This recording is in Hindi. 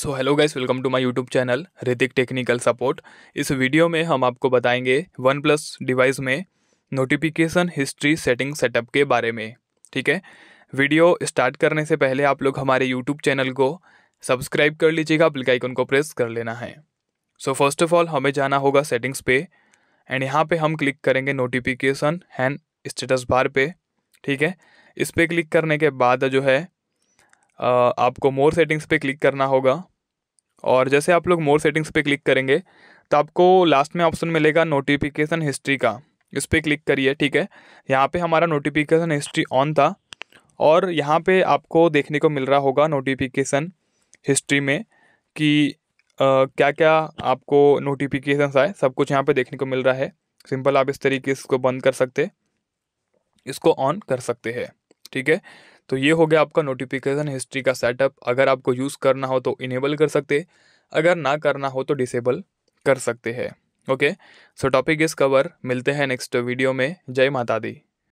so hello guys welcome to my YouTube channel Ritik technical support इस वीडियो में हम आपको बताएंगे वन प्लस डिवाइस में नोटिफिकेशन हिस्ट्री सेटिंग सेटअप के बारे में ठीक है वीडियो स्टार्ट करने से पहले आप लोग हमारे यूट्यूब चैनल को सब्सक्राइब कर लीजिएगा बेल आइकन को प्रेस कर लेना है सो फर्स्ट ऑफ ऑल हमें जाना होगा सेटिंग्स पे एंड यहाँ पर हम क्लिक करेंगे नोटिफिकेशन हैंड स्टेटस बार पे ठीक है इस पर क्लिक करने के बाद जो है आपको मोर सेटिंग्स पे क्लिक करना होगा और जैसे आप लोग मोर सेटिंग्स पे क्लिक करेंगे तो आपको लास्ट में ऑप्शन मिलेगा नोटिफिकेशन हिस्ट्री का इस पर क्लिक करिए ठीक है यहाँ पे हमारा नोटिफिकेशन हिस्ट्री ऑन था और यहाँ पे आपको देखने को मिल रहा होगा नोटिफिकेशन हिस्ट्री में कि आ, क्या क्या आपको नोटिफिकेशन आए सब कुछ यहाँ पे देखने को मिल रहा है सिंपल आप इस तरीके इसको बंद कर सकते इसको ऑन कर सकते हैं ठीक है तो ये हो गया आपका नोटिफिकेशन हिस्ट्री का सेटअप अगर आपको यूज़ करना हो तो इनेबल कर सकते अगर ना करना हो तो डिसेबल कर सकते हैं ओके सो टॉपिक इस कवर मिलते हैं नेक्स्ट वीडियो में जय माता दी